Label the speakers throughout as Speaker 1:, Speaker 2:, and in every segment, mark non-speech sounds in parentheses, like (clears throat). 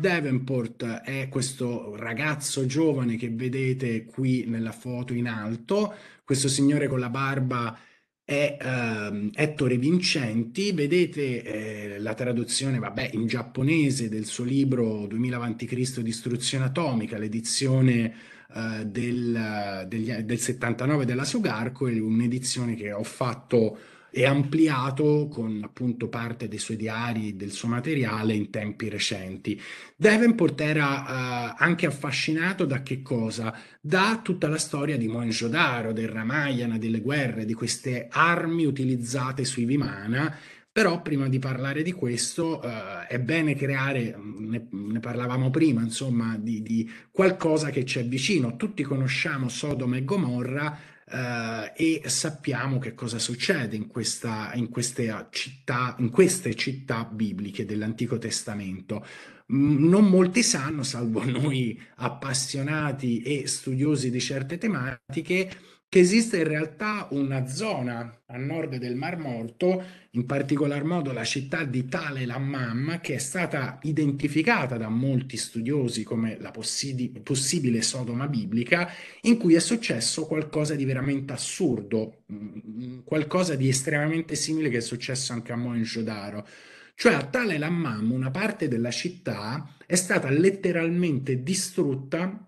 Speaker 1: Davenport è questo ragazzo giovane che vedete qui nella foto in alto, questo signore con la barba è ehm, Ettore Vincenti, vedete eh, la traduzione vabbè, in giapponese del suo libro 2000 a.C. Distruzione atomica, l'edizione eh, del, del 79 della Sugarco, un'edizione che ho fatto e ampliato con appunto parte dei suoi diari, del suo materiale in tempi recenti. Davenport era eh, anche affascinato da che cosa? Da tutta la storia di Mohenjo-Daro, del Ramayana, delle guerre, di queste armi utilizzate sui Vimana però prima di parlare di questo eh, è bene creare, ne, ne parlavamo prima, insomma, di, di, qualcosa che ci è vicino. Tutti conosciamo Sodoma e Gomorra, eh, e sappiamo che cosa succede in, questa, in, queste ah, città, in queste città bibliche dell'Antico Testamento. Mm, non molti sanno, salvo (laughs) noi appassionati e studiosi di certe tematiche, che esiste in realtà una zona a nord del Mar Morto, in particolar modo la città di Tale Lammam, che è stata identificata da molti studiosi come la possi- possibile Sodoma biblica, in cui è successo qualcosa di veramente assurdo, mm, mm, qualcosa di estremamente simile che è successo anche a Mohenjo-Daro. Cioè a Tale Lammam una parte della città è stata letteralmente distrutta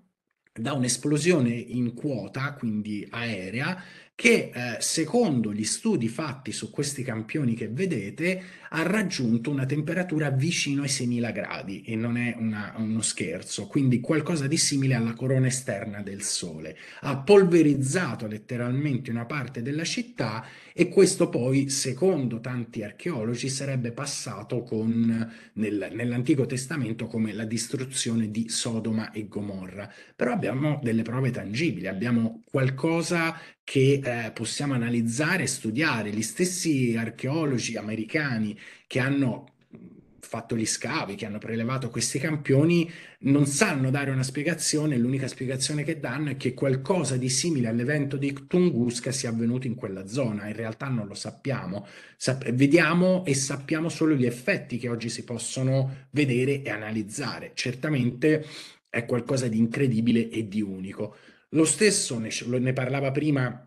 Speaker 1: da un'esplosione in quota, quindi aerea, che eh, secondo gli studi fatti su questi campioni che vedete ha raggiunto una temperatura vicino ai 6000 gradi e non è una, uno scherzo, quindi qualcosa di simile alla corona esterna del Sole. Ha polverizzato letteralmente una parte della città e questo poi, secondo tanti archeologi, sarebbe passato con, nel, nell'Antico Testamento come la distruzione di Sodoma e Gomorra. Però abbiamo delle prove tangibili, abbiamo qualcosa che eh, possiamo analizzare e studiare. Gli stessi archeologi americani che hanno fatto gli scavi, che hanno prelevato questi campioni, non sanno dare una spiegazione, l'unica spiegazione che danno è che qualcosa di simile all'evento di Tunguska sia avvenuto in quella zona, in realtà non lo sappiamo, Sap- vediamo e sappiamo solo gli effetti che oggi si possono vedere e analizzare, certamente è qualcosa di incredibile e di unico. Lo stesso ne, ne parlava prima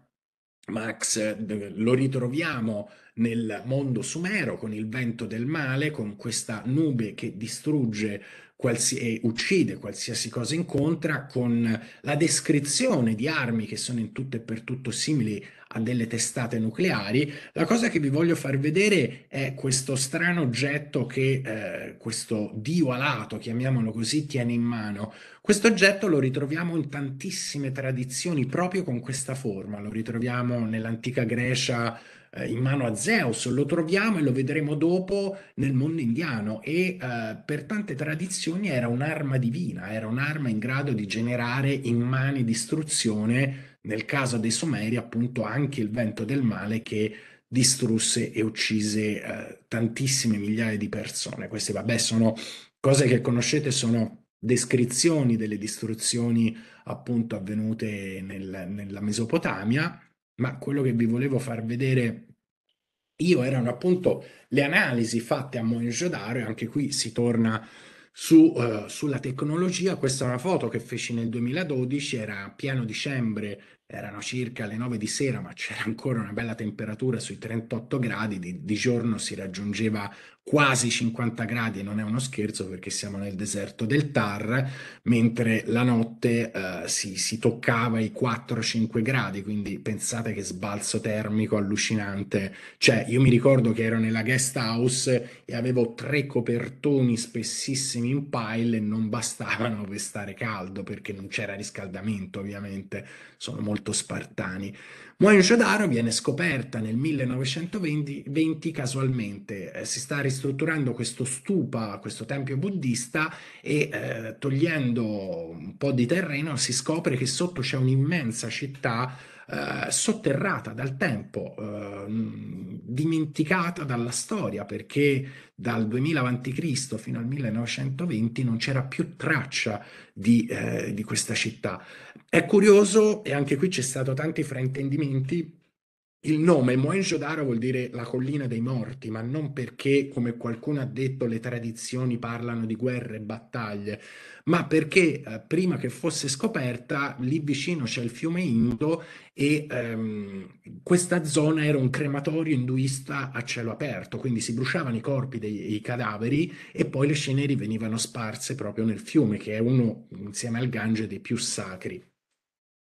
Speaker 1: Max, lo ritroviamo nel mondo sumero con il vento del male, con questa nube che distrugge qualsi- uccide qualsiasi cosa incontra con la descrizione di armi che sono in tutto e per tutto simili a delle testate nucleari. La cosa che vi voglio far vedere è questo strano oggetto che eh, questo dio alato, chiamiamolo così, tiene in mano. Questo oggetto lo ritroviamo in tantissime tradizioni proprio con questa forma, lo ritroviamo nell'antica Grecia eh, in mano a Zeus, lo troviamo e lo vedremo dopo nel mondo indiano e eh, per tante tradizioni era un'arma divina, era un'arma in grado di generare in mani distruzione, nel caso dei Sumeri appunto anche il vento del male che distrusse e uccise eh, tantissime migliaia di persone. Queste vabbè sono cose che conoscete, sono descrizioni delle distruzioni appunto avvenute nel, nella Mesopotamia ma quello che vi volevo far vedere io erano appunto le analisi fatte a Mohenjo-Daro e anche qui si torna su, uh, sulla tecnologia. Questa è una foto che feci nel 2012, era pieno dicembre, erano circa le 9 di sera, ma c'era ancora una bella temperatura sui 38 gradi, di, di giorno si raggiungeva quasi 50 gradi, non è uno scherzo perché siamo nel deserto del Tar, mentre la notte eh, si, si, toccava i 4-5 gradi, quindi pensate che sbalzo termico allucinante. Cioè, io mi ricordo che ero nella guest house e avevo tre copertoni spessissimi in pile e non bastavano per stare caldo perché non c'era riscaldamento, ovviamente, sono molto spartani. Muayo Shodaro viene scoperta nel 1920 casualmente, eh, si sta riscaldando ristrutturando questo stupa, questo tempio buddista e eh, togliendo un po' di terreno si scopre che sotto c'è un'immensa città eh, sotterrata dal tempo, eh, mm, dimenticata dalla storia perché dal 2000 a.C. fino al 1920 non c'era più traccia di, eh, di questa città. È curioso, e anche qui c'è stato tanti fraintendimenti, il nome Mohenjo-Daro vuol dire la collina dei morti, ma non perché, come qualcuno ha detto, le tradizioni parlano di guerre e battaglie, ma perché eh, prima che fosse scoperta lì vicino c'è il fiume Indo e ehm, questa zona era un crematorio induista a cielo aperto, quindi si bruciavano i corpi dei cadaveri e poi le ceneri venivano sparse proprio nel fiume, che è uno, insieme al Gange, dei più sacri.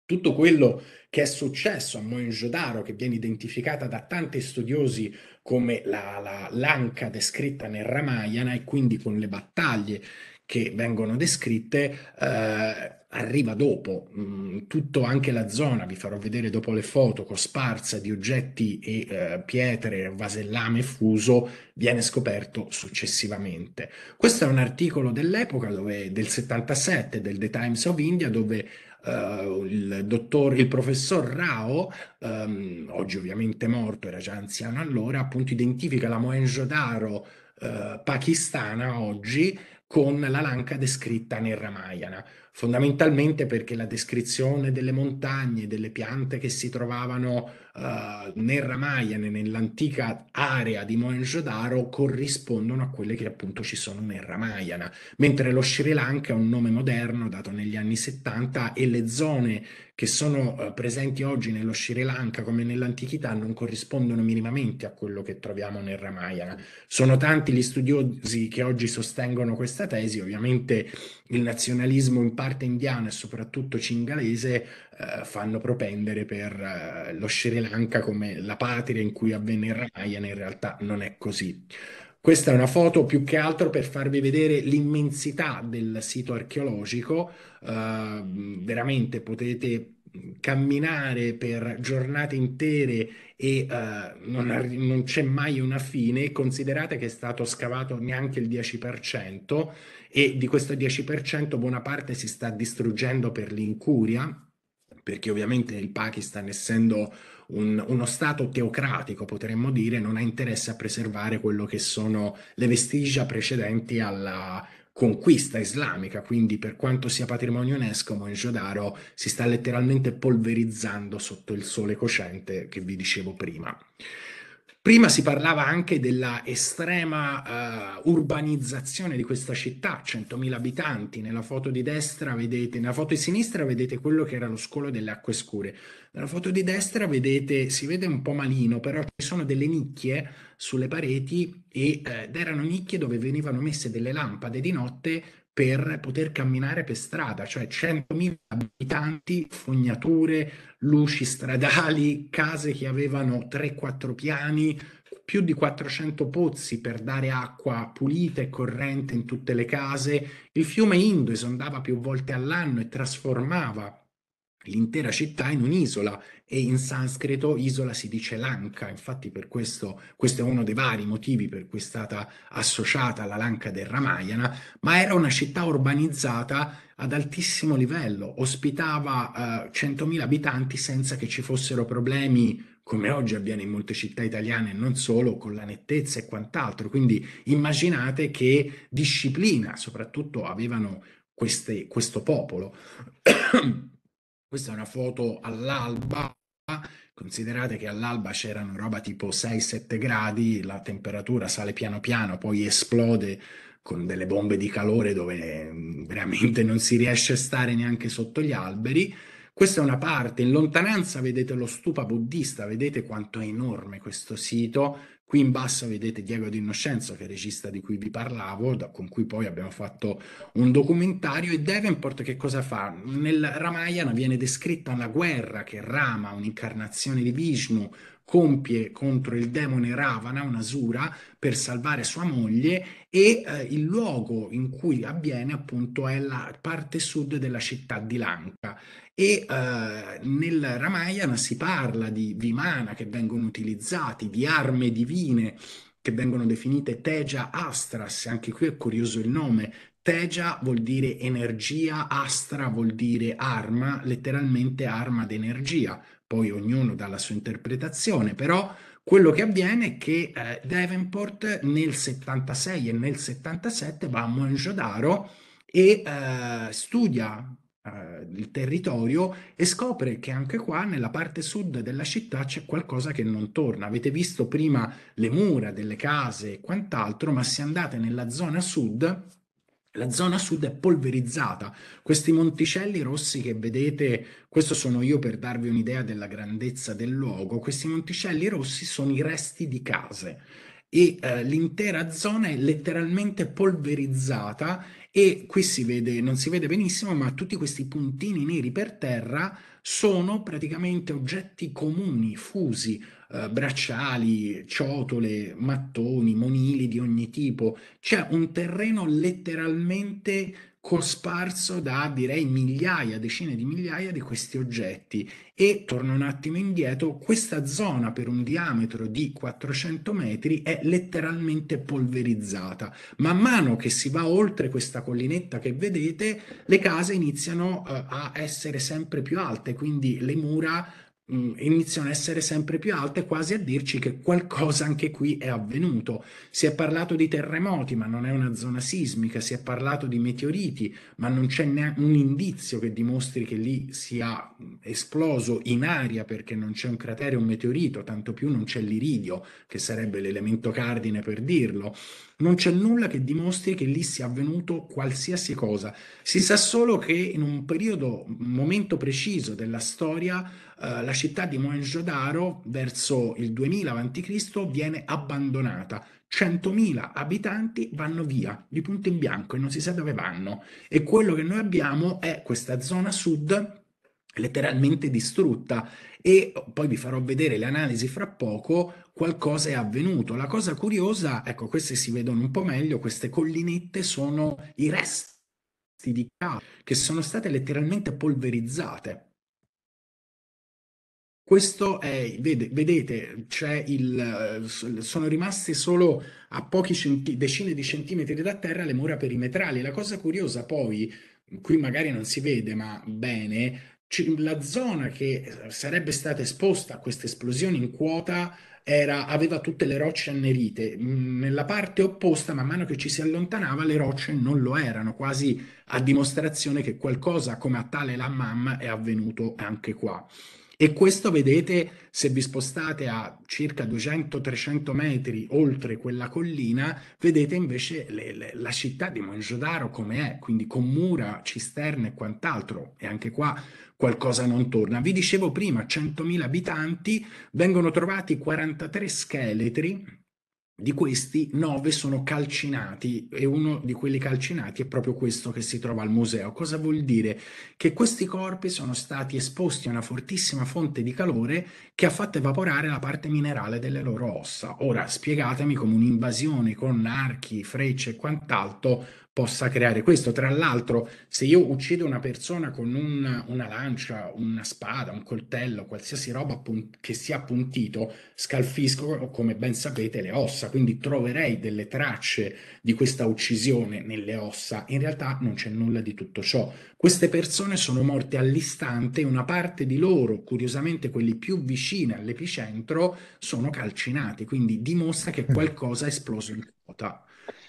Speaker 1: Tutto quello che è successo a Mohenjo-Daro, che viene identificata da tanti studiosi come la, la, l'anca descritta nel Ramayana e quindi con le battaglie che vengono descritte, eh, arriva dopo. Mm, tutto anche la zona, vi farò vedere dopo le foto, cosparsa di oggetti e eh, pietre, vasellame fuso, viene scoperto successivamente. Questo è un articolo dell'epoca dove, del 77 del The Times of India dove uh, il dottor, il professor Rao, um, oggi ovviamente morto, era già anziano allora, appunto identifica la Mohenjo-Daro uh, eh, pakistana oggi con la lanca descritta nel Ramayana fondamentalmente perché la descrizione delle montagne, delle piante che si trovavano uh, nel Ramayana, nell'antica area di Mohenjo-Daro, corrispondono a quelle che appunto ci sono nel Ramayana, mentre lo Sri Lanka è un nome moderno dato negli anni 70 e le zone che sono uh, presenti oggi nello Sri Lanka come nell'antichità non corrispondono minimamente a quello che troviamo nel Ramayana. Sono tanti gli studiosi che oggi sostengono questa tesi, ovviamente il nazionalismo in parte indiana e soprattutto cingalese eh, fanno propendere per eh, lo Sri Lanka come la patria in cui avvenne il Ramayana, in realtà non è così. Questa è una foto più che altro per farvi vedere l'immensità del sito archeologico, eh, veramente potete camminare per giornate intere e uh, non, non, c'è mai una fine, considerate che è stato scavato neanche il 10%, e di questo 10% buona parte si sta distruggendo per l'incuria, perché ovviamente il Pakistan, essendo un, uno Stato teocratico, potremmo dire, non ha interesse a preservare quello che sono le vestigia precedenti alla conquista islamica, quindi per quanto sia patrimonio UNESCO, Mojodaro si sta letteralmente polverizzando sotto il sole cocente che vi dicevo prima. Prima si parlava anche della estrema uh, urbanizzazione di questa città, 100.000 abitanti. Nella foto di destra vedete, nella foto di sinistra vedete quello che era lo scolo delle acque scure. Nella foto di destra vedete, si vede un po' malino, però ci sono delle nicchie sulle pareti e, eh, ed erano nicchie dove venivano messe delle lampade di notte per poter camminare per strada, cioè 100.000 abitanti, fognature, luci stradali, case che avevano 3-4 piani, più di 400 pozzi per dare acqua pulita e corrente in tutte le case. Il fiume Indo esondava più volte all'anno e trasformava l'intera città in un'isola e in sanscrito isola si dice Lanka, infatti per questo, questo è uno dei vari motivi per cui è stata associata alla Lanka del Ramayana, ma era una città urbanizzata ad altissimo livello, ospitava eh, 100.000 abitanti senza che ci fossero problemi come oggi avviene in molte città italiane e non solo, con la nettezza e quant'altro. Quindi immaginate che disciplina soprattutto avevano queste, questo popolo. (coughs) Questa è una foto all'alba Considerate che all'alba c'erano roba tipo 6-7 gradi, la temperatura sale piano piano, poi esplode con delle bombe di calore dove mm, veramente non si riesce a stare neanche sotto gli alberi. Questa è una parte, in lontananza vedete lo stupa buddista, vedete quanto è enorme questo sito, Qui in basso vedete Diego D'Innocenzo, che è il regista di cui vi parlavo, da, con cui poi abbiamo fatto un documentario. E Davenport che cosa fa? Nel Ramayana viene descritta una guerra che Rama, un'incarnazione di Vishnu, compie contro il demone Ravana un'asura per salvare sua moglie e eh, il luogo in cui avviene appunto è la parte sud della città di Lanka e eh, nel Ramayana si parla di vimana che vengono utilizzati, di armi divine che vengono definite Teja Astras, anche qui è curioso il nome, Teja vuol dire energia, astra vuol dire arma, letteralmente arma d'energia poi ognuno dà la sua interpretazione, però quello che avviene è che eh, Davenport nel 76 e nel 77 va a Mongiodaro e eh, studia eh, il territorio e scopre che anche qua nella parte sud della città c'è qualcosa che non torna. Avete visto prima le mura delle case e quant'altro, ma se andate nella zona sud la zona sud è polverizzata. Questi monticelli rossi che vedete, questo sono io per darvi un'idea della grandezza del luogo, questi monticelli rossi sono i resti di case e eh, l'intera zona è letteralmente polverizzata e qui si vede, non si vede benissimo, ma tutti questi puntini neri per terra sono praticamente oggetti comuni, fusi, eh, bracciali, ciotole, mattoni, monili di ogni tipo. C'è un terreno letteralmente cosparso da direi migliaia, decine di migliaia di questi oggetti e torno un attimo indietro, questa zona per un diametro di 400 metri è letteralmente polverizzata. Man mano che si va oltre questa collinetta che vedete, le case iniziano eh, a essere sempre più alte, quindi le mura Mm, iniziano a essere sempre più alte, quasi a dirci che qualcosa anche qui è avvenuto. Si è parlato di terremoti, ma non è una zona sismica, si è parlato di meteoriti, ma non c'è neanche un indizio che dimostri che lì sia esploso in aria perché non c'è un cratere, o un meteorito, tanto più non c'è l'iridio, che sarebbe l'elemento cardine per dirlo. Non c'è nulla che dimostri che lì sia avvenuto qualsiasi cosa. Si sa solo che in un periodo, un momento preciso della storia, eh, la città di Mohenjo-Daro verso il 2000 a.C. viene abbandonata. 100.000 abitanti vanno via di punto in bianco e non si sa dove vanno. E quello che noi abbiamo è questa zona sud letteralmente distrutta e poi vi farò vedere le analisi fra poco, qualcosa è avvenuto. La cosa curiosa, ecco queste si vedono un po' meglio, queste collinette sono i resti di cave che sono state letteralmente polverizzate. Questo è, vede, vedete, il, eh, sono rimaste solo a pochi centi, decine di centimetri da terra le mura perimetrali. La cosa curiosa poi, qui magari non si vede ma bene, la zona che eh, sarebbe stata esposta a queste esplosioni in quota era, aveva tutte le rocce annerite. Mm, nella parte opposta, man mano che ci si allontanava, le rocce non lo erano, quasi a dimostrazione che qualcosa come a Tale la Mamma è avvenuto anche qua. E questo vedete se vi spostate a circa 200-300 metri oltre quella collina, vedete invece le, le, la città di Mongiodaro come è, quindi con mura, cisterne e quant'altro. E anche qua qualcosa non torna. Vi dicevo prima, 100.000 abitanti, vengono trovati 43 scheletri, di questi 9 sono calcinati e uno di quelli calcinati è proprio questo che si trova al museo. Cosa vuol dire? Che questi corpi sono stati esposti a una fortissima fonte di calore che ha fatto evaporare la parte minerale delle loro ossa. Ora spiegatemi come un'invasione con archi, frecce e quant'altro possa creare questo. Tra l'altro, se io uccido una persona con un, una lancia, una spada, un coltello, qualsiasi roba punt- che sia appuntito, scalfisco, come ben sapete, le ossa. Quindi troverei delle tracce di questa uccisione nelle ossa. In realtà non c'è nulla di tutto ciò. Queste persone sono morte all'istante, una parte di loro, curiosamente quelli più vicini all'epicentro, sono calcinati, quindi dimostra che mm. qualcosa è esploso in quota.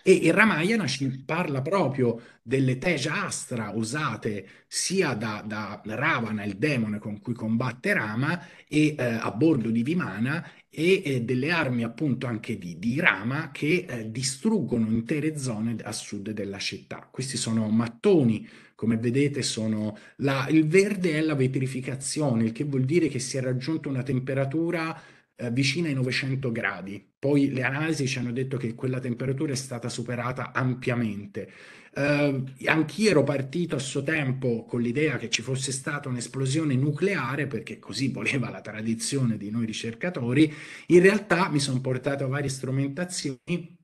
Speaker 1: E il Ramayana ci parla proprio delle teja astra usate sia da, da Ravana, il demone con cui combatte Rama, e, eh, a bordo di Vimana, e eh, delle armi appunto anche di, di Rama che eh, distruggono intere zone a sud della città. Questi sono mattoni, come vedete sono la, il verde è la vetrificazione, il che vuol dire che si è raggiunta una temperatura eh, vicina ai 900 gradi, poi le analisi ci hanno detto che quella temperatura è stata superata ampiamente. Eh, anch'io ero partito a suo tempo con l'idea che ci fosse stata un'esplosione nucleare, perché così voleva la tradizione di noi ricercatori. In realtà mi sono portato a varie strumentazioni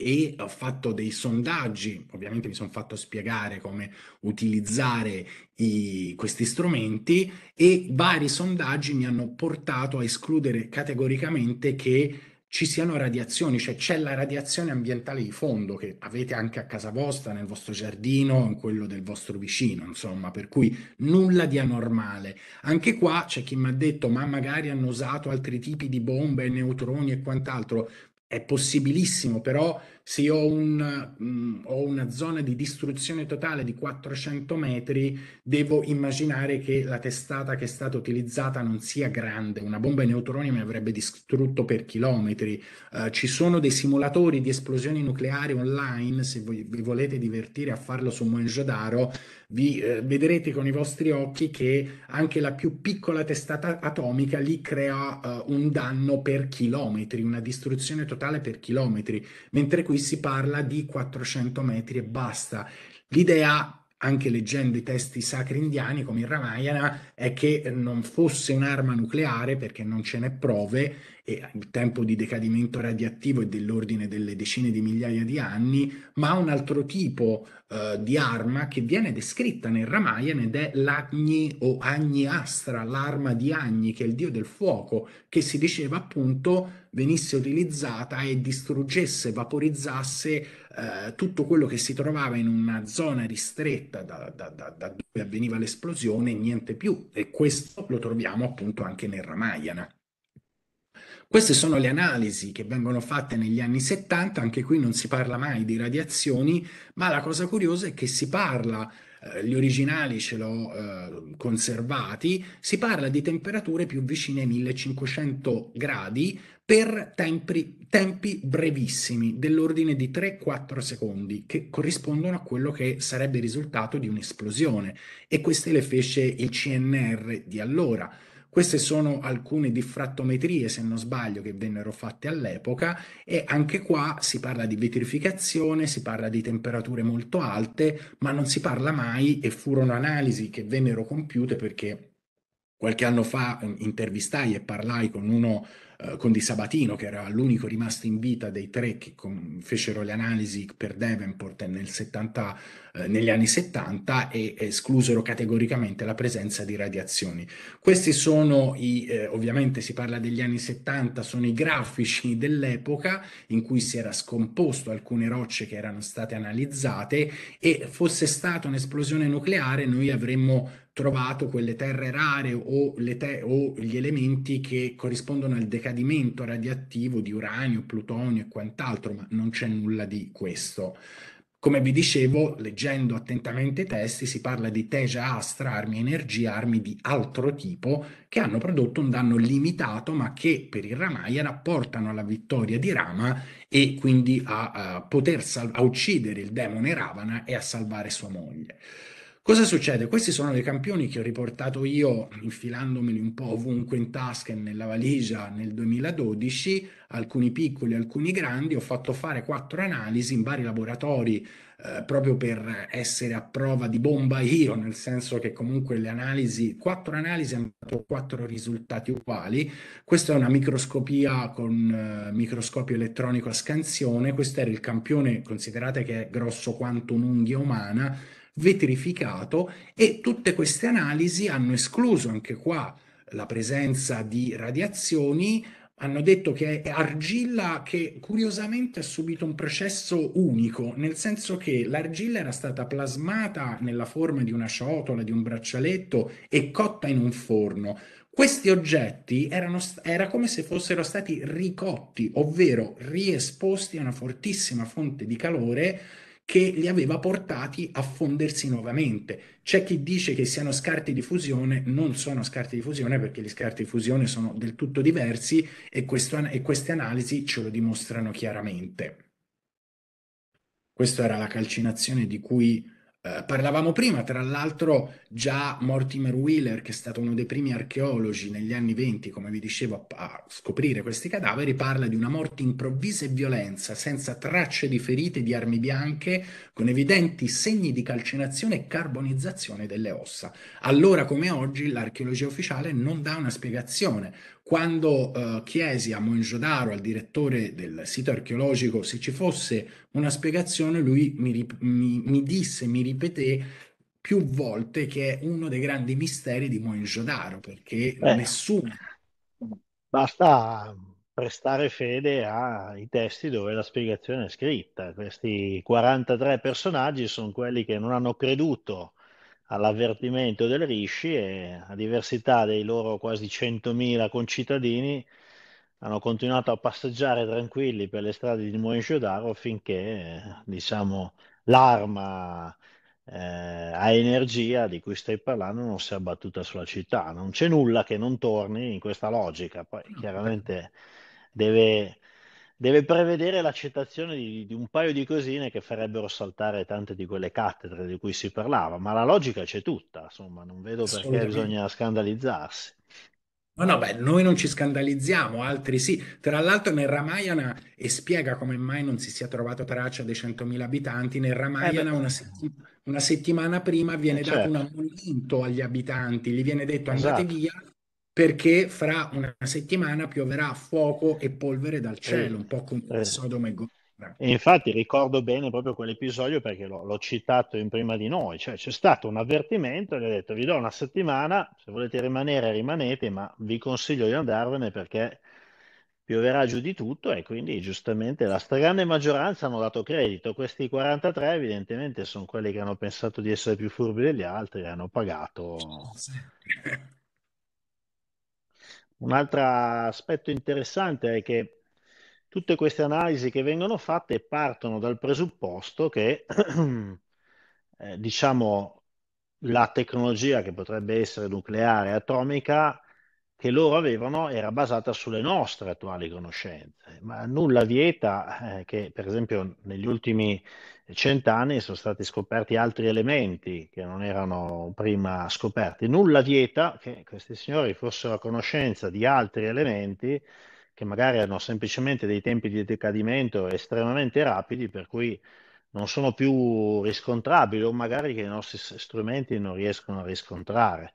Speaker 1: e ho fatto dei sondaggi, ovviamente mi sono fatto spiegare come utilizzare i, questi strumenti e vari sondaggi mi hanno portato a escludere categoricamente che ci siano radiazioni, cioè c'è la radiazione ambientale di fondo che avete anche a casa vostra, nel vostro giardino, in quello del vostro vicino, insomma, per cui nulla di anormale. Anche qua c'è chi mi ha detto, ma magari hanno usato altri tipi di bombe, neutroni e quant'altro. È possibilissimo, però se ho, un, mh, mm, ho una zona di distruzione totale di 400 metri, devo immaginare che la testata che è stata utilizzata non sia grande. Una bomba ai neutroni mi avrebbe distrutto per chilometri. Uh, ci sono dei simulatori di esplosioni nucleari online, se voi, vi volete divertire a farlo su Moenjodaro, vi eh, vedrete con i vostri occhi che anche la più piccola testata atomica lì crea uh, un danno per chilometri, una distruzione totale per chilometri, mentre qui cui si parla di 400 metri e basta. L'idea anche leggendo i testi sacri indiani come il Ramayana, è che non fosse un'arma nucleare perché non ce n'è prove e il tempo di decadimento radioattivo è dell'ordine delle decine di migliaia di anni, ma un altro tipo eh, di arma che viene descritta nel Ramayana ed è l'Agni o Agni Astra, l'arma di Agni, che è il dio del fuoco, che si diceva appunto venisse utilizzata e distruggesse, vaporizzasse eh, tutto quello che si trovava in una zona ristretta da, da, da, da dove avveniva l'esplosione e niente più. E questo lo troviamo appunto anche nel Ramayana. Queste sono le analisi che vengono fatte negli anni 70, anche qui non si parla mai di radiazioni, ma la cosa curiosa è che si parla, eh, gli originali ce l'ho eh, conservati, si parla di temperature più vicine ai 1500 gradi, per tempi, tempi brevissimi, dell'ordine di 3-4 secondi, che corrispondono a quello che sarebbe il risultato di un'esplosione. E queste le fece il CNR di allora. Queste sono alcune diffrattometrie, se non sbaglio, che vennero fatte all'epoca e anche qua si parla di vitrificazione, si parla di temperature molto alte, ma non si parla mai e furono analisi che vennero compiute perché Qualche anno fa mm, intervistai e parlai con uno, eh, con Di Sabatino, che era l'unico rimasto in vita dei tre che con, fecero le analisi per Davenport nel 70, eh, negli anni 70 e esclusero categoricamente la presenza di radiazioni. Questi sono i, eh, ovviamente si parla degli anni 70, sono i grafici (laughs) dell'epoca in cui si era scomposto alcune rocce che erano state analizzate e fosse stata un'esplosione nucleare noi avremmo trovato quelle terre rare o, te- o, gli elementi che corrispondono al decadimento radioattivo di uranio, plutonio e quant'altro, ma non c'è nulla di questo. Come vi dicevo, leggendo attentamente i testi, si parla di Teja Astra, armi energia, armi di altro tipo, che hanno prodotto un danno limitato, ma che per il Ramayana portano alla vittoria di Rama e quindi a, a poter sal- a uccidere il demone Ravana e a salvare sua moglie. Cosa succede? Questi sono dei campioni che ho riportato io, infilandomeli un po' ovunque in tasca e nella valigia nel 2012, alcuni piccoli, alcuni grandi, ho fatto fare quattro analisi in vari laboratori eh, proprio per essere a prova di bomba io, nel senso che comunque le analisi, quattro analisi hanno dato quattro risultati uguali, questa è una microscopia con eh, microscopio elettronico a scansione, questo era il campione, considerate che è grosso quanto un'unghia umana, vetrificato e tutte queste analisi hanno escluso anche qua la presenza di radiazioni, hanno detto che è argilla che curiosamente ha subito un processo unico, nel senso che l'argilla era stata plasmata nella forma di una ciotola, di un braccialetto e cotta in un forno. Questi oggetti erano, era come se fossero stati ricotti, ovvero riesposti a una fortissima fonte di calore che li aveva portati a fondersi nuovamente. C'è chi dice che siano scarti di fusione, non sono scarti di fusione perché gli scarti di fusione sono del tutto diversi e, questo, e queste analisi ce lo dimostrano chiaramente. Questa era la calcinazione di cui eh, parlavamo prima, tra l'altro, già Mortimer Wheeler, che è stato uno dei primi archeologi negli anni venti, come vi dicevo, a, a scoprire questi cadaveri, parla di una morte improvvisa e violenza, senza tracce di ferite di armi bianche, con evidenti segni di calcinazione e carbonizzazione delle ossa. Allora come oggi l'archeologia ufficiale non dà una spiegazione quando eh, chiesi a Mongiodaro, al direttore del sito archeologico, se ci fosse una spiegazione, lui mi, mi, mi disse, mi ripeté più volte che è uno dei grandi misteri di Mongiodaro, perché Beh, nessuno... Basta ehm, prestare fede ai
Speaker 2: testi dove la spiegazione è scritta. Questi 43 personaggi sono quelli che non hanno creduto all'avvertimento del Rishi e a diversità dei loro quasi 100.000 concittadini hanno continuato a passeggiare tranquilli per le strade di Moensciodaro finché diciamo, l'arma eh, a energia di cui stai parlando non si è abbattuta sulla città. Non c'è nulla che non torni in questa logica. Poi chiaramente deve deve prevedere l'accettazione di, di, un paio di cosine che farebbero saltare tante di quelle cattedre di cui si parlava, ma la logica c'è tutta, insomma, non vedo perché bisogna scandalizzarsi.
Speaker 1: No, no, beh, noi non ci scandalizziamo, altri sì. Tra l'altro nel Ramayana, e spiega come mai non si sia trovato traccia dei 100.000 abitanti, nel Ramayana eh una, settim- una, settimana prima viene eh, dato certo. un ammonimento agli abitanti, gli viene detto esatto. andate via perché fra una settimana pioverà fuoco e polvere dal eh, cielo, eh, un po' come eh. Sodoma e Gomorra.
Speaker 2: Infatti ricordo bene proprio quell'episodio perché l'ho, l'ho, citato in prima di noi, cioè c'è stato un avvertimento e gli ho detto vi do una settimana, se volete rimanere rimanete, ma vi consiglio di andarvene perché pioverà giù di tutto e quindi giustamente la stragrande maggioranza hanno dato credito, questi 43 evidentemente sono quelli che hanno pensato di essere più furbi degli altri e hanno pagato. (laughs) Un altro aspetto interessante è che tutte queste analisi che vengono fatte partono dal presupposto che, (clears throat) eh, diciamo, la tecnologia che potrebbe essere nucleare atomica che loro avevano era basata sulle nostre attuali conoscenze, ma nulla vieta eh, che per esempio negli ultimi cent'anni sono stati scoperti altri elementi che non erano prima scoperti. Nulla vieta che questi signori fossero a conoscenza di altri elementi che magari hanno semplicemente dei tempi di decadimento estremamente rapidi, per cui non sono più riscontrabili o magari che i nostri strumenti non riescono a riscontrare.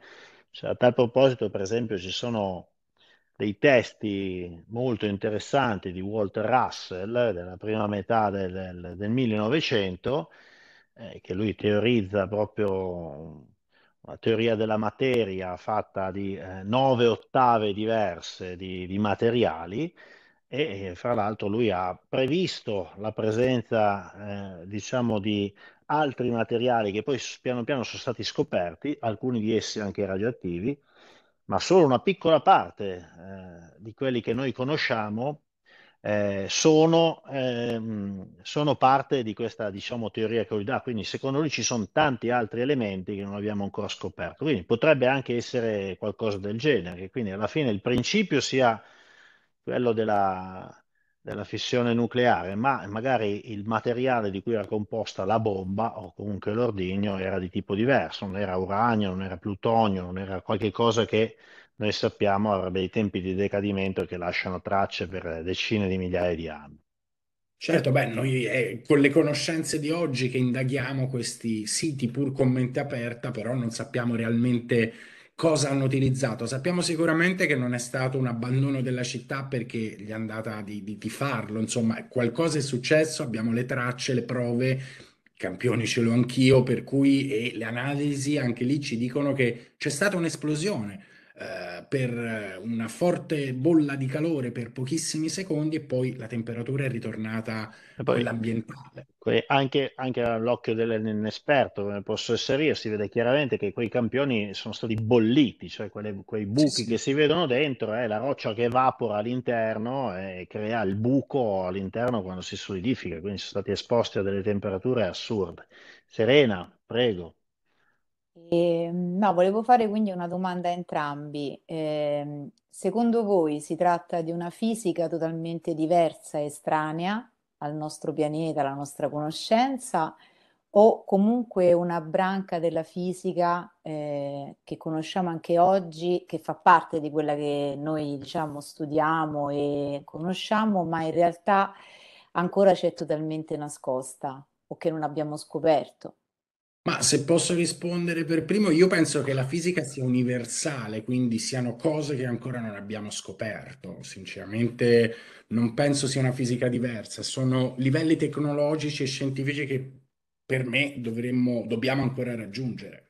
Speaker 2: Cioè, a tal proposito, per esempio, ci sono dei testi molto interessanti di Walter Russell della prima metà del, del 1900, eh, che lui teorizza proprio una teoria della materia fatta di eh, nove ottave diverse di, di materiali e eh, fra l'altro lui ha previsto la presenza eh, diciamo di altri materiali che poi piano piano sono stati scoperti, alcuni di essi anche radioattivi, ma solo una piccola parte eh, di quelli che noi conosciamo eh, sono, ehm, sono, parte di questa diciamo, teoria dà. quindi secondo lui ci sono tanti altri elementi che non abbiamo ancora scoperto, quindi potrebbe anche essere qualcosa del genere, quindi alla fine il principio sia quello della, della fissione nucleare, ma magari il materiale di cui era composta la bomba o comunque l'ordigno era di tipo diverso, non era uranio, non era plutonio, non era qualche cosa che noi sappiamo avrebbe dei tempi di decadimento che lasciano tracce per decine di migliaia di anni.
Speaker 1: Certo, beh, noi eh, con le conoscenze di oggi che indaghiamo questi siti pur con mente aperta, però non sappiamo realmente cosa hanno utilizzato. Sappiamo sicuramente che non è stato un abbandono della città perché gli è andata di, di, di farlo, insomma qualcosa è successo, abbiamo le tracce, le prove, campioni ce l'ho anch'io, per cui le analisi anche lì ci dicono che c'è stata un'esplosione eh, per una forte bolla di calore per pochissimi secondi e poi la temperatura è ritornata e poi, all'ambientale. Anche, anche, all'occhio dell'esperto,
Speaker 2: come posso essere io, si vede chiaramente che quei campioni sono stati bolliti, cioè quelle, quei buchi sì, sì. che si vedono dentro, è eh, la roccia che evapora all'interno e crea il buco all'interno quando si solidifica, quindi sono stati esposti a delle temperature assurde. Serena, prego.
Speaker 3: E, ehm, no, volevo fare quindi una domanda a entrambi. Ehm, secondo voi si tratta di una fisica totalmente diversa e estranea al nostro pianeta, alla nostra conoscenza, o comunque una branca della fisica eh, che conosciamo anche oggi, che fa parte di quella che noi diciamo studiamo e conosciamo, ma in realtà ancora c'è totalmente nascosta o che non abbiamo scoperto?
Speaker 1: Ma se posso rispondere per primo, io penso che la fisica sia universale, quindi siano cose che ancora non abbiamo scoperto. Sinceramente non penso sia una fisica diversa, sono livelli tecnologici e scientifici che per me dovremmo, dobbiamo ancora raggiungere.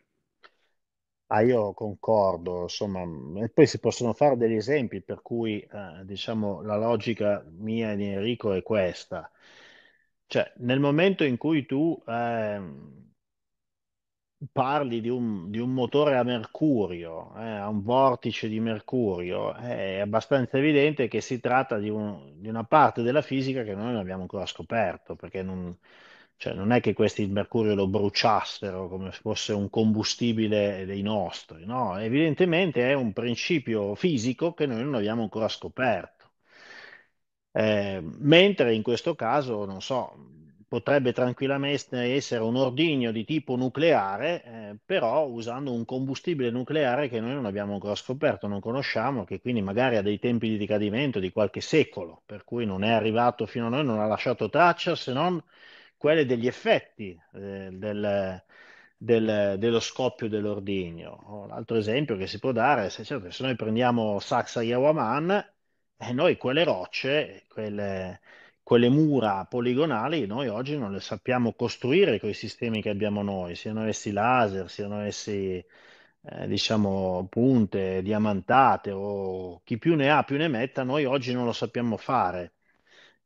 Speaker 2: Ah, io concordo, insomma, e poi si possono fare degli esempi per cui, eh, diciamo, la logica mia di Enrico è questa. Cioè, nel momento in cui tu... Eh, parli di un, di un motore a mercurio, eh, a un vortice di mercurio, eh, è abbastanza evidente che si tratta di, un, di una parte della fisica che noi non abbiamo ancora scoperto, perché non, cioè non è che questi il mercurio lo bruciassero come fosse un combustibile dei nostri, no? Evidentemente è un principio fisico che noi non abbiamo ancora scoperto. Eh, mentre in questo caso, non so, potrebbe tranquillamente essere un ordigno di tipo nucleare, eh, però usando un combustibile nucleare che noi non abbiamo ancora scoperto, non conosciamo, che quindi magari ha dei tempi di decadimento di qualche secolo, per cui non è arrivato fino a noi, non ha lasciato traccia se non quelle degli effetti eh, del, del, dello scoppio dell'ordigno. Un altro esempio che si può dare, se, certo, se noi prendiamo Saxa Yawaman, e eh, noi quelle rocce, quelle quelle mura poligonali noi oggi non le sappiamo costruire con i sistemi che abbiamo noi, siano essi laser, siano essi eh, diciamo punte diamantate o chi più ne ha più ne metta, noi oggi non lo sappiamo fare.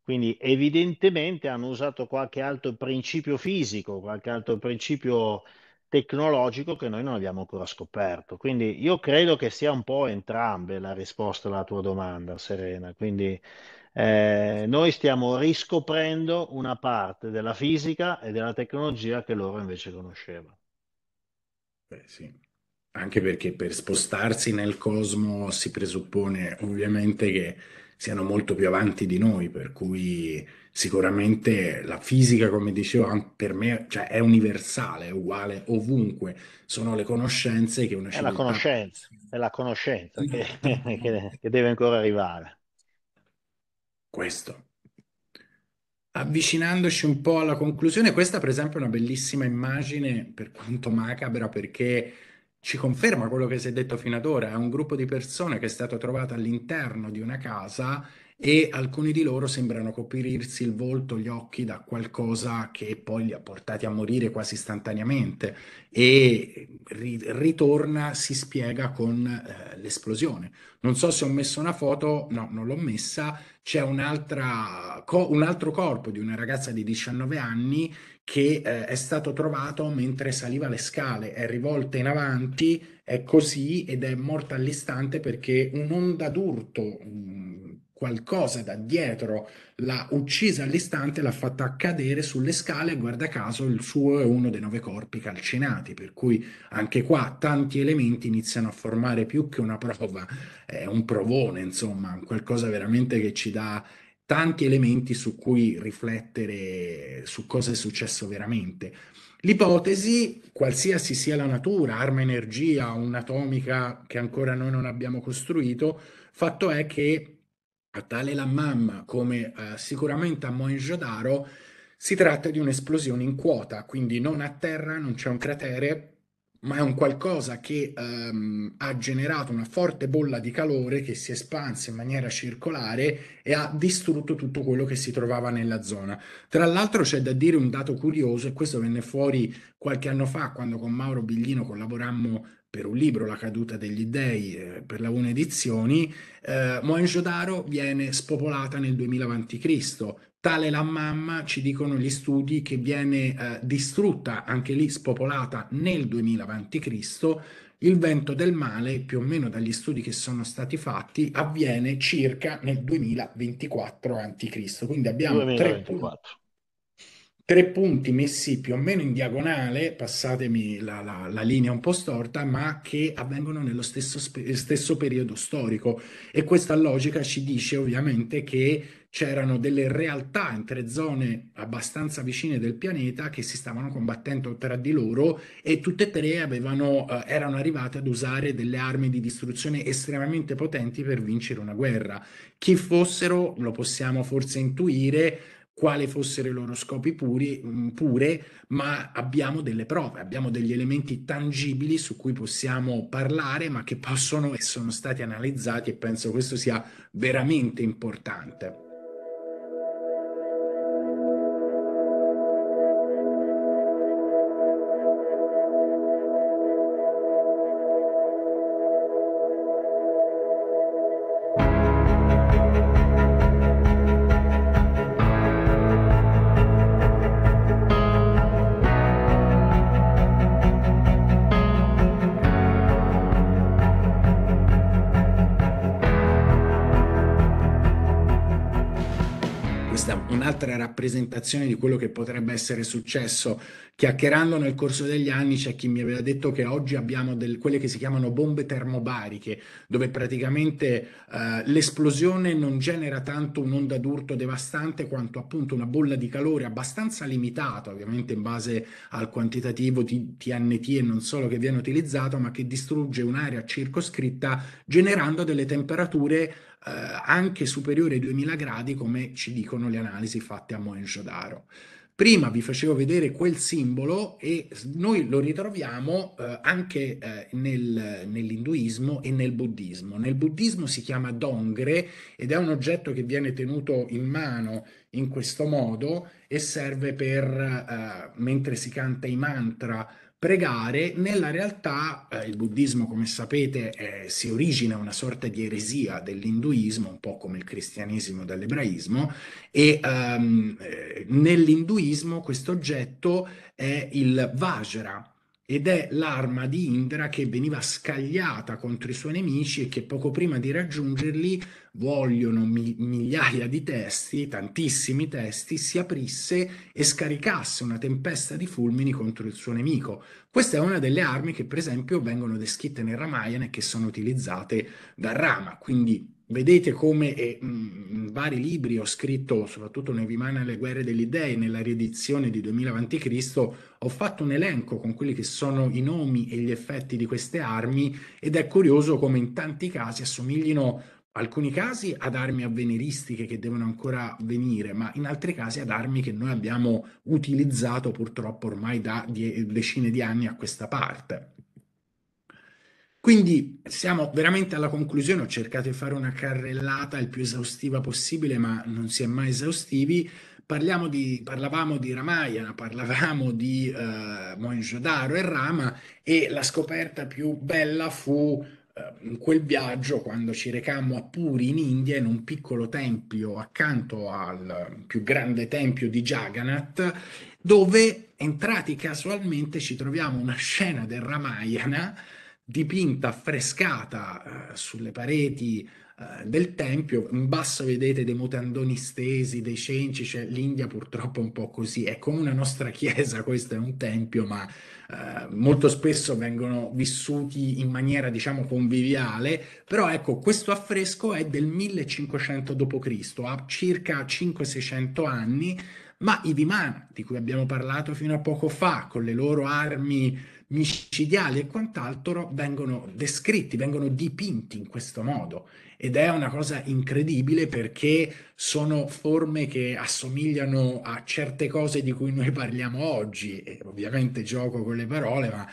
Speaker 2: Quindi evidentemente hanno usato qualche altro principio fisico, qualche altro principio tecnologico che noi non abbiamo ancora scoperto. Quindi io credo che sia un po' entrambe la risposta alla tua domanda, Serena. Quindi eh, noi stiamo riscoprendo una parte della fisica e della tecnologia che loro invece conoscevano.
Speaker 1: Beh, sì. Anche perché per spostarsi nel cosmo si presuppone ovviamente che siano molto più avanti di noi, per cui sicuramente la fisica, come dicevo, per me cioè, è universale, è uguale ovunque, sono le conoscenze che una civiltà... È la conoscenza, è la conoscenza che, (laughs) che deve ancora arrivare questo. Avvicinandoci un po' alla conclusione, questa per esempio è una bellissima immagine, per quanto macabra, perché ci conferma quello che si è detto fino ad ora. È un gruppo di persone che è stato trovato all'interno di una casa e alcuni di loro sembrano coprirsi il volto, gli occhi da qualcosa che poi li ha portati a morire quasi istantaneamente e ri- ritorna, si spiega con eh, l'esplosione. Non so se ho messo una foto, no, non l'ho messa, c'è un'altra, co- un altro corpo di una ragazza di 19 anni che eh, è stato trovato mentre saliva le scale, è rivolta in avanti, è così ed è morta all'istante perché un'onda d'urto, un qualcosa da dietro l'ha uccisa all'istante, l'ha fatta cadere sulle scale e guarda caso il suo è uno dei nove corpi calcinati, per cui anche qua tanti elementi iniziano a formare più che una prova, è un provone, insomma, qualcosa veramente che ci dà tanti elementi su cui riflettere su cosa è successo veramente. L'ipotesi, qualsiasi sia la natura, arma energia, un'atomica che ancora noi non abbiamo costruito, fatto è che a tale la mamma come eh, sicuramente a Mohenjo-Daro, si tratta di un'esplosione in quota, quindi non a terra, non c'è un cratere, ma è un qualcosa che ehm, ha generato una forte bolla di calore che si è espansa in maniera circolare e ha distrutto tutto quello che si trovava nella zona. Tra l'altro c'è da dire un dato curioso, e questo venne fuori qualche anno fa quando con Mauro Biglino collaborammo per un libro, La caduta degli dei, eh, per la Una Edizioni, eh, Mohenjo-Daro viene spopolata nel 2000 a.C. Tale la mamma, ci dicono gli studi, che viene eh, distrutta, anche lì spopolata, nel 2000 a.C. Il vento del male, più o meno dagli studi che sono stati fatti, avviene circa nel 2024 a.C. Quindi abbiamo 2024. tre punti tre punti messi più o meno in diagonale, passatemi la, la, la linea un po' storta, ma che avvengono nello stesso, stesso periodo storico. E questa logica ci dice ovviamente che c'erano delle realtà in tre zone abbastanza vicine del pianeta che si stavano combattendo tra di loro e tutte e tre avevano, eh, erano arrivate ad usare delle armi di distruzione estremamente potenti per vincere una guerra. Chi fossero lo possiamo forse intuire, quale fossero i loro scopi puri, mm, pure, ma abbiamo delle prove, abbiamo degli elementi tangibili su cui possiamo parlare, ma che possono e sono stati analizzati e penso questo sia veramente importante. rappresentazione di quello che potrebbe essere successo. Chiacchierando nel corso degli anni c'è chi mi aveva detto che oggi abbiamo del, quelle che si chiamano bombe termobariche, dove praticamente eh, l'esplosione non genera tanto un'onda d'urto devastante quanto appunto una bolla di calore abbastanza limitata, ovviamente in base al quantitativo di TNT e non solo che viene utilizzato, ma che distrugge un'area circoscritta generando delle temperature eh, anche superiore ai 2000 gradi come ci dicono le analisi fatte a Mohenjo-Daro. Prima vi facevo vedere quel simbolo e noi lo ritroviamo eh, anche eh, nel, nell'induismo e nel buddismo. Nel buddismo si chiama dongre ed è un oggetto che viene tenuto in mano in questo modo e serve per, eh, mentre si canta i mantra, pregare, nella realtà eh, il buddismo, come sapete, eh, si origina una sorta di eresia dell'induismo, un po' come il cristianesimo dall'ebraismo, e ehm, eh, nell'induismo questo oggetto è il Vajra, ed è l'arma di Indra che veniva scagliata contro i suoi nemici e che poco prima di raggiungerli vogliono mi- migliaia di testi, tantissimi testi, si aprisse e scaricasse una tempesta di fulmini contro il suo nemico. Questa è una delle armi che per esempio vengono descritte nel Ramayana e che sono utilizzate da Rama, quindi Vedete come eh, in vari libri ho scritto, soprattutto nei Vimana e le guerre degli dei, nella riedizione di 2000 a.C., ho fatto un elenco con quelli che sono i nomi e gli effetti di queste armi ed è curioso come in tanti casi assomiglino alcuni casi ad armi avveniristiche che devono ancora venire, ma in altri casi ad armi che noi abbiamo utilizzato purtroppo ormai da die- decine di anni a questa parte. Quindi siamo veramente alla conclusione, ho cercato di fare una carrellata il più esaustiva possibile, ma non si è mai esaustivi. Di, parlavamo di Ramayana, parlavamo di eh, Mohenjo-Daro e Rama e la scoperta più bella fu eh, in quel viaggio quando ci recammo a Puri in India in un piccolo tempio accanto al più grande tempio di Jagannath dove entrati casualmente ci troviamo una scena del Ramayana dipinta, affrescata eh, sulle pareti eh, del tempio. In basso vedete dei mutandoni stesi, dei cenci, cioè l'India purtroppo è un po' così, è come una nostra chiesa, questo è un tempio, ma eh, molto spesso vengono vissuti in maniera diciamo conviviale, però ecco questo affresco è del 1500 d.C., ha circa 500-600 anni, ma i Vimana, di cui abbiamo parlato fino a poco fa, con le loro armi micidiali e quant'altro vengono descritti, vengono dipinti in questo modo ed è una cosa incredibile perché sono forme che assomigliano a certe cose di cui noi parliamo oggi e ovviamente gioco con le parole ma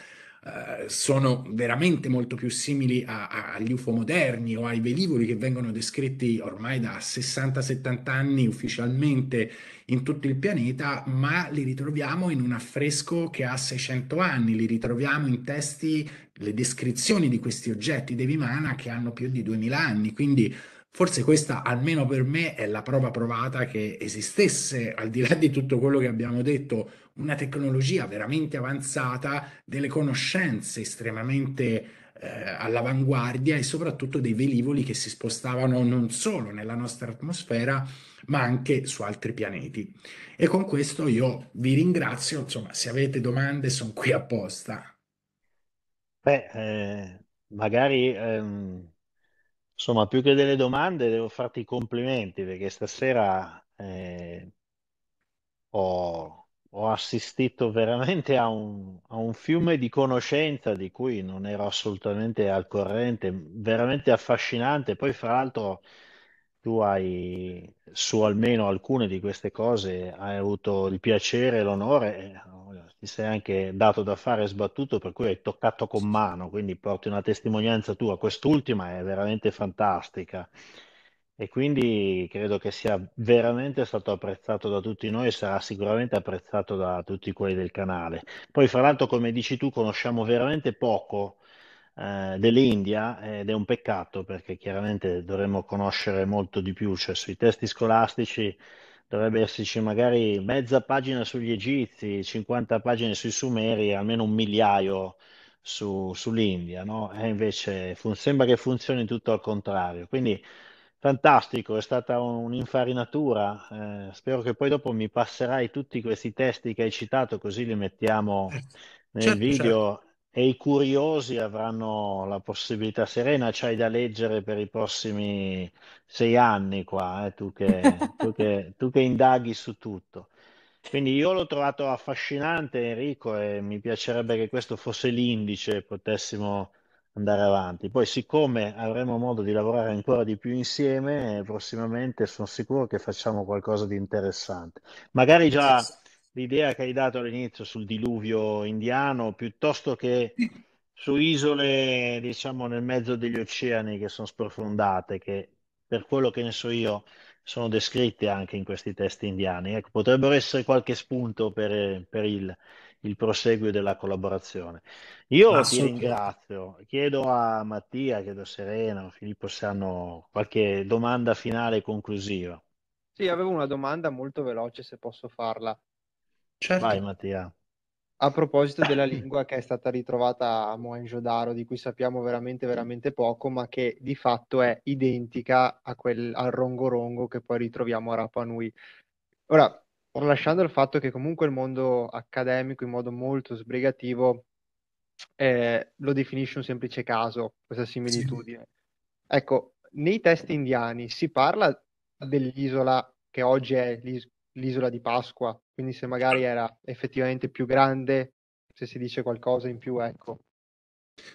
Speaker 1: eh, sono veramente molto più simili a, a, agli UFO moderni o ai velivoli che vengono descritti ormai da 60-70 anni ufficialmente in tutto il pianeta, ma li ritroviamo in un affresco che ha 600 anni, li ritroviamo in testi, le descrizioni di questi oggetti dei Vimana che hanno più di 2000 anni, quindi Forse questa, almeno per me, è la prova provata che esistesse, al di là di tutto quello che abbiamo detto, una tecnologia veramente avanzata, delle conoscenze estremamente eh, all'avanguardia e soprattutto dei velivoli che si spostavano non solo nella nostra atmosfera, ma anche su altri pianeti. E con questo io vi ringrazio, insomma, se avete domande sono qui apposta.
Speaker 2: Beh, eh, magari... Ehm Insomma, più che delle domande, devo farti i complimenti perché stasera eh, ho, ho assistito veramente a un, a un fiume di conoscenza di cui non ero assolutamente al corrente, veramente affascinante. Poi, fra l'altro, tu hai su almeno alcune di queste cose hai avuto il piacere e l'onore, eh, ti sei anche dato da fare sbattuto, per cui hai toccato con mano, quindi porti una testimonianza tua. Quest'ultima è veramente fantastica e quindi credo che sia veramente stato apprezzato da tutti noi e sarà sicuramente apprezzato da tutti quelli del canale. Poi, fra l'altro, come dici tu, conosciamo veramente poco eh, dell'India ed è un peccato perché chiaramente dovremmo conoscere molto di più, cioè sui testi scolastici dovrebbe esserci magari mezza pagina sugli Egizi, 50 pagine sui Sumeri, almeno un migliaio su, sull'India, no? E invece fun- sembra che funzioni tutto al contrario. Quindi fantastico, è stata un'infarinatura. Eh, spero che poi dopo mi passerai tutti questi testi che hai citato, così li mettiamo eh, nel certo, video certo e i curiosi avranno la possibilità serena, c'hai da leggere per i prossimi sei anni qua, eh, tu, che, (laughs) tu, che, tu, che, indaghi su tutto. Quindi io l'ho trovato affascinante Enrico e mi piacerebbe che questo fosse l'indice e potessimo andare avanti. Poi siccome avremo modo di lavorare ancora di più insieme, prossimamente sono sicuro che facciamo qualcosa di interessante. Magari già l'idea che hai dato all'inizio sul diluvio indiano piuttosto che su isole, diciamo, nel mezzo degli oceani che sono sprofondate, che per quello che ne so io sono descritte anche in questi testi indiani. Ecco, potrebbero essere qualche spunto per, per il, il, proseguio della collaborazione. Io ti ringrazio, chiedo a Mattia, chiedo a Serena, a Filippo se hanno qualche domanda finale conclusiva. Sì, avevo una domanda molto veloce se posso farla. Certo. Vai Mattia. A proposito della lingua che è stata ritrovata a Mohenjo-Daro, di cui sappiamo veramente, veramente poco, ma che di fatto è identica quel, al rongo-rongo che poi ritroviamo a Rapa Nui. Ora, lasciando il fatto che comunque il mondo accademico, in modo molto sbrigativo, eh, lo definisce un semplice caso, questa similitudine. Sì. Ecco, nei testi indiani si parla dell'isola che oggi è
Speaker 1: l'isola di Pasqua, quindi se magari era effettivamente più grande, se si dice qualcosa in più, ecco.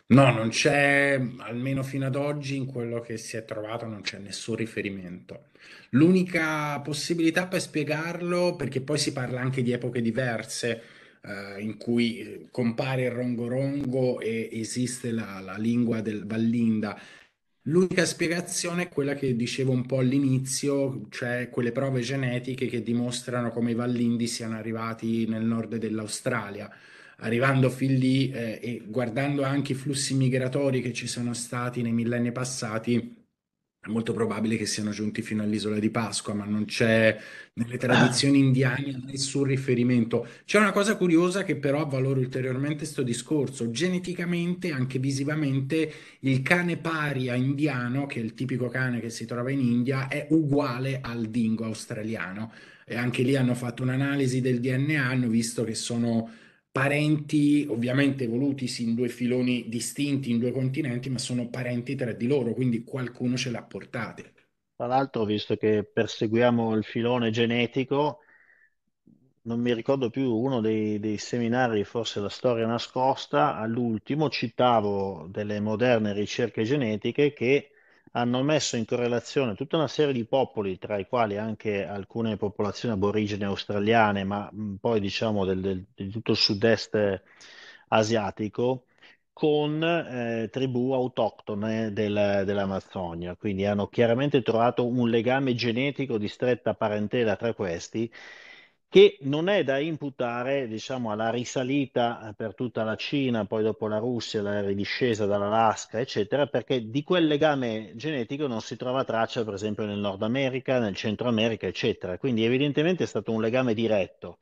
Speaker 1: No, non c'è, almeno fino ad oggi, in quello che si è trovato non c'è nessun riferimento. L'unica possibilità per spiegarlo, perché poi si parla anche di epoche diverse, eh, in cui eh, compare il rongorongo e esiste la, la lingua del Vallinda, L'unica spiegazione è quella che dicevo un po' all'inizio, cioè quelle prove genetiche che dimostrano come i Vallindi siano arrivati nel nord dell'Australia. Arrivando fin lì eh, e guardando anche i flussi migratori che ci sono stati nei millenni passati, è molto probabile che siano giunti fino all'isola di Pasqua, ma non c'è nelle ah. tradizioni indiane nessun riferimento. C'è una cosa curiosa che però avvalora ulteriormente questo discorso. Geneticamente, anche visivamente, il cane paria indiano, che è il tipico cane che si trova in India, è uguale al dingo australiano. E anche lì hanno fatto un'analisi del DNA, hanno visto che sono parenti ovviamente evolutisi in due filoni distinti, in due continenti, ma sono parenti tra di loro, quindi qualcuno ce l'ha portate.
Speaker 2: Tra l'altro, visto che perseguiamo il filone genetico, non mi ricordo più uno dei, dei seminari, forse la storia nascosta, all'ultimo citavo delle moderne ricerche genetiche che hanno messo in correlazione tutta una serie di popoli, tra i quali anche alcune popolazioni aborigene australiane, ma poi diciamo del, del, di tutto il sud-est asiatico, con eh, tribù autoctone del, dell'Amazzonia. Quindi hanno chiaramente trovato un legame genetico di stretta parentela tra questi che non è da imputare diciamo, alla risalita eh, per tutta la Cina, poi dopo la Russia, la ridiscesa dall'Alaska, eccetera, perché di quel legame genetico non si trova traccia, per esempio, nel Nord America, nel Centro America, eccetera. Quindi evidentemente è stato un legame diretto.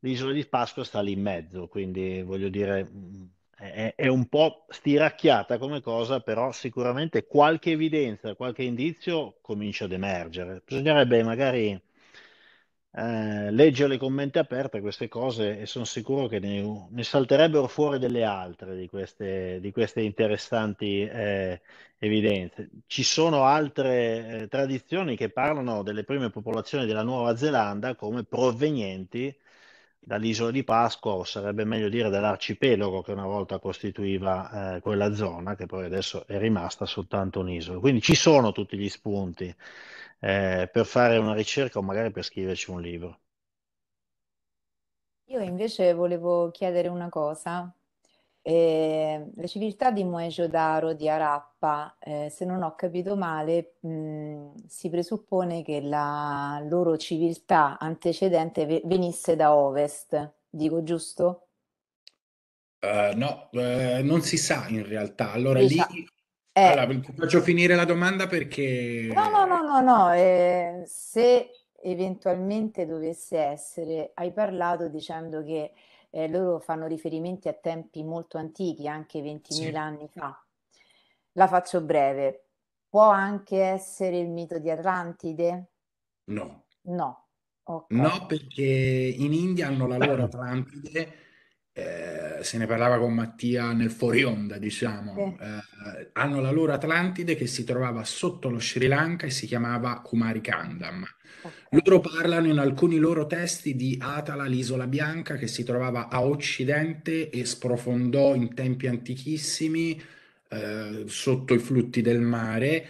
Speaker 2: L'isola di Pasqua sta lì in mezzo, quindi voglio dire, mm, è, è un po' stiracchiata come cosa, però sicuramente qualche evidenza, qualche indizio comincia ad emergere. Bisognerebbe magari eh, leggere le commenti aperte queste cose e sono sicuro che ne, ne salterebbero fuori delle altre di queste, di queste interessanti eh, evidenze. Ci sono altre eh, tradizioni che parlano delle prime popolazioni della Nuova Zelanda come provenienti dall'isola di Pasqua o sarebbe meglio dire dall'arcipelago che una volta costituiva eh, quella zona che poi adesso è rimasta soltanto un'isola. Quindi ci sono tutti gli spunti eh, per fare una ricerca o magari per scriverci un libro.
Speaker 3: Io invece volevo chiedere una cosa. Eh, la civiltà di mohenjo di Arappa, eh, se non ho capito male, mh, si presuppone che la loro civiltà antecedente ve- venisse da ovest, dico giusto?
Speaker 1: Uh, no, eh, non si sa in realtà. Allora lì, esatto. Eh. Allora, faccio finire la domanda perché... No,
Speaker 3: no, no, no, no. Eh, se eventualmente dovesse essere, hai parlato dicendo che eh, loro fanno riferimenti a tempi molto antichi, anche 20.000 sì. anni fa. La faccio breve. Può anche essere il mito di Atlantide? No. No. Okay. No,
Speaker 1: perché in India hanno la loro Atlantide eh, se ne parlava con Mattia nel fuori onda, diciamo, eh, hanno la loro Atlantide che si trovava sotto lo Sri Lanka e si chiamava Kumari Kandam. Okay. Loro parlano in alcuni loro testi di Atala, l'isola bianca, che si trovava a occidente e sprofondò in tempi antichissimi eh, sotto i flutti del mare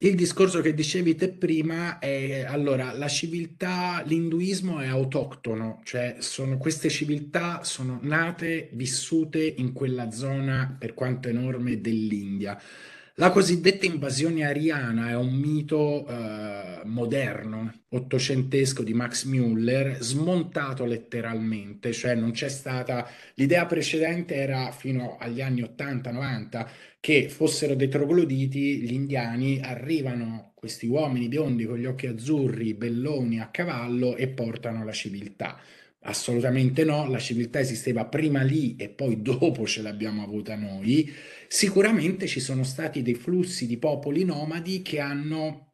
Speaker 1: il discorso che dicevi te prima è, allora, la civiltà, l'induismo è autoctono, cioè sono, queste civiltà sono nate, vissute in quella zona, per quanto enorme, dell'India. La cosiddetta invasione ariana è un mito eh, moderno, ottocentesco di Max Müller, smontato letteralmente, cioè non c'è stata... L'idea precedente era fino agli anni 80-90 che fossero dei trogloditi, gli indiani arrivano, questi uomini biondi con gli occhi azzurri, belloni a cavallo e portano la civiltà. Assolutamente no, la civiltà esisteva prima lì e poi dopo ce l'abbiamo avuta noi Sicuramente ci sono stati dei flussi di popoli nomadi che hanno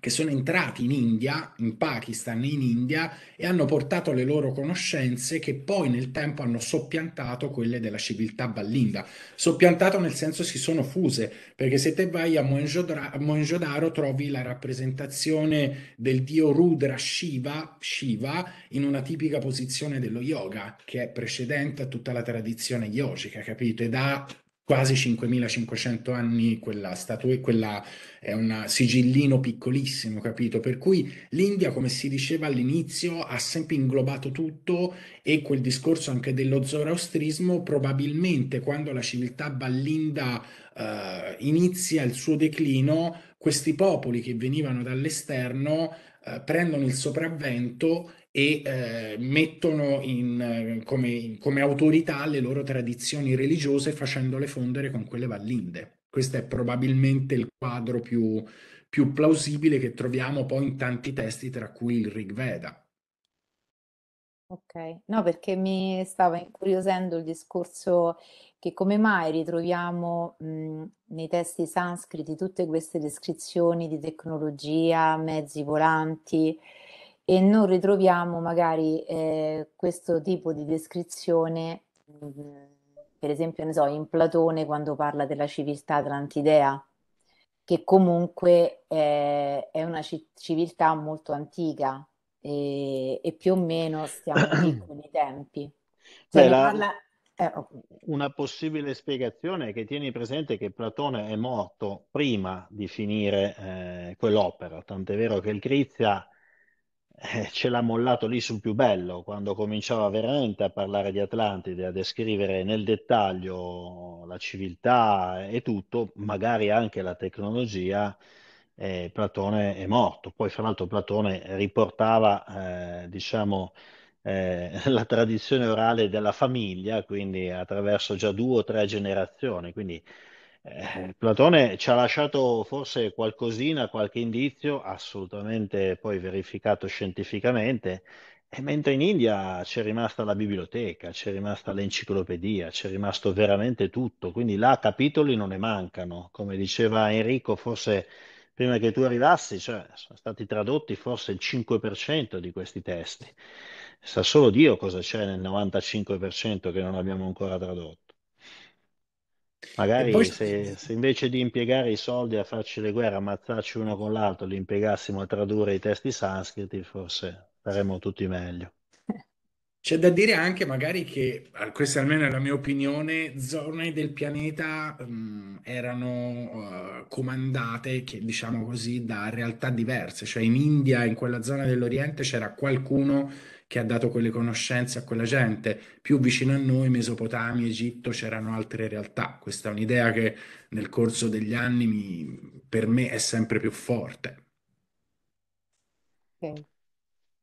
Speaker 1: che sono entrati in India, in Pakistan, in India e hanno portato le loro conoscenze che poi nel tempo hanno soppiantato quelle della civiltà ballinda. Soppiantato nel senso si sono fuse, perché se te vai a Mohenjo-Daro trovi la rappresentazione del dio Rudra Shiva, Shiva in una tipica posizione dello yoga, che è precedente a tutta la tradizione yogica, capito? Ed ha quasi 5.500 anni quella statua, quella è un sigillino piccolissimo, capito? Per cui l'India, come si diceva all'inizio, ha sempre inglobato tutto e quel discorso anche dello zoroastrismo, probabilmente quando la civiltà ballinda eh, inizia il suo declino, questi popoli che venivano dall'esterno eh, prendono il sopravvento e eh, mettono in, eh, come, come, autorità le loro tradizioni religiose facendole fondere con quelle vallinde. Questo è probabilmente il quadro più, più plausibile che troviamo poi in tanti testi, tra cui il Rig Veda.
Speaker 3: Ok, no, perché mi stava incuriosendo il discorso che come mai ritroviamo mh, nei testi sanscriti tutte queste descrizioni di tecnologia, mezzi volanti, e non ritroviamo magari eh, questo tipo di descrizione, mm, per esempio, ne so, in Platone quando parla della civiltà atlantidea, che comunque eh, è una ci- civiltà molto antica e, e, più o meno stiamo lì con i tempi. Cioè, Beh, la... parla... eh, okay.
Speaker 1: Una
Speaker 2: possibile spiegazione è che tieni presente che Platone è morto prima di finire eh, quell'opera, tant'è vero che il Grizia eh, ce l'ha mollato lì sul più bello, quando cominciava veramente a parlare di Atlantide, a descrivere nel dettaglio la civiltà e tutto, magari anche la tecnologia, eh, Platone è morto. Poi, fra l'altro, Platone riportava, eh, diciamo, eh, (laughs) la tradizione orale della famiglia, quindi attraverso già due o tre generazioni, quindi eh, Platone ci ha lasciato forse qualcosina, qualche indizio, assolutamente poi verificato scientificamente, e mentre in India c'è rimasta la biblioteca, c'è rimasta l'enciclopedia, c'è rimasto veramente tutto, quindi là capitoli non ne mancano. Come diceva Enrico, forse prima che tu arrivassi, cioè, sono stati tradotti forse il 5% di questi testi. Sa solo Dio cosa c'è nel 95% che non abbiamo ancora tradotto. Magari poi... se, se, invece di impiegare i soldi a farci le guerre, ammazzarci uno con l'altro, li impiegassimo a tradurre i testi sanscriti, forse staremmo tutti
Speaker 1: meglio. C'è da dire anche magari che, questa almeno è la mia opinione, zone del pianeta mh, erano uh, comandate, che, diciamo così, da realtà diverse. Cioè in India, in quella zona dell'Oriente, c'era qualcuno che ha dato quelle conoscenze a quella gente. Più vicino a noi, Mesopotamia, Egitto, c'erano altre realtà. Questa è un'idea che nel corso degli anni mi, per me è sempre più forte.
Speaker 2: Okay.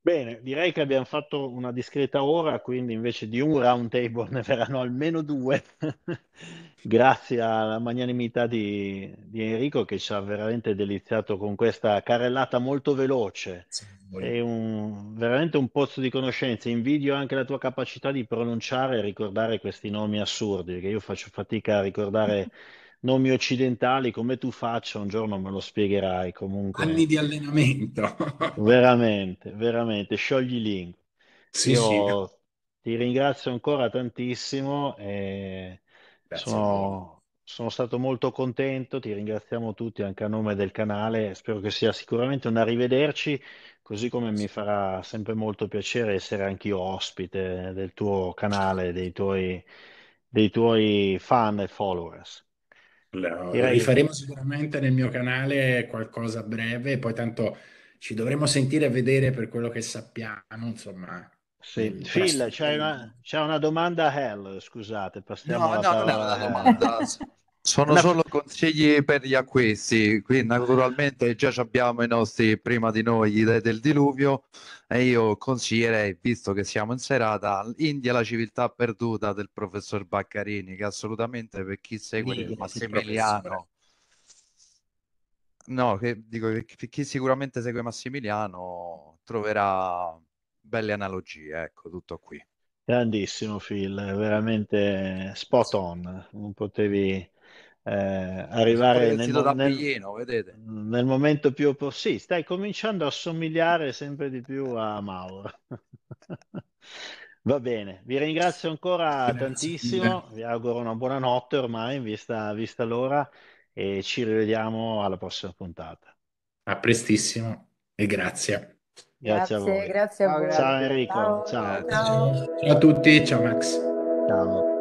Speaker 2: Bene, direi che abbiamo fatto una discreta ora, quindi invece di un round table (laughs) ne verranno almeno due, (laughs) grazie alla magnanimità di, di, Enrico che ci ha veramente deliziato con questa carrellata molto veloce. È un, veramente un pozzo di conoscenze. Invidio anche la tua capacità di pronunciare e ricordare questi nomi assurdi, che io faccio fatica a ricordare. (laughs) nomi occidentali, come tu faccia, un giorno me lo spiegherai comunque. Anni di
Speaker 1: allenamento.
Speaker 2: (laughs) veramente, veramente, sciogli lingua.
Speaker 1: Sì, Io
Speaker 2: ti ringrazio ancora tantissimo e sono, sono stato molto contento, ti ringraziamo tutti anche a nome del canale, spero che sia sicuramente un arrivederci, così come mi farà sempre molto piacere essere anch'io ospite del tuo canale, dei tuoi, dei tuoi fan e followers rifaremo
Speaker 1: sicuramente nel mio canale qualcosa a breve, poi tanto ci dovremo sentire e vedere per quello che sappiamo, insomma. Sì. Mm, Phil, c'è una, c'è una
Speaker 2: domanda a Hell, scusate, passiamo no, alla no, parola. No,
Speaker 3: no, (laughs)
Speaker 1: Sono una... solo consigli per gli acquisti, qui naturalmente già abbiamo i nostri prima di noi gli dei del diluvio e io consiglierei, visto che siamo in serata, India la civiltà perduta del professor Baccarini, che assolutamente per chi segue il Massimiliano... No, che, dico per chi sicuramente segue Massimiliano troverà belle analogie, ecco, tutto qui.
Speaker 2: Grandissimo Phil, veramente spot on, non potevi eh, arrivare nel, nel,
Speaker 3: pieno,
Speaker 1: nel,
Speaker 2: momento più opportuno. Sì, stai cominciando a somigliare sempre di più a Mauro. (laughs) Va bene, vi ringrazio ancora Grazie. tantissimo, vi auguro una buona notte ormai, vista, vista l'ora, e ci rivediamo alla prossima puntata.
Speaker 1: A prestissimo e grazie. Grazie, grazie a voi.
Speaker 3: Grazie a voi. Ciao Enrico. Ciao. Ciao. ciao.
Speaker 1: ciao a tutti. Ciao Max.
Speaker 3: Ciao.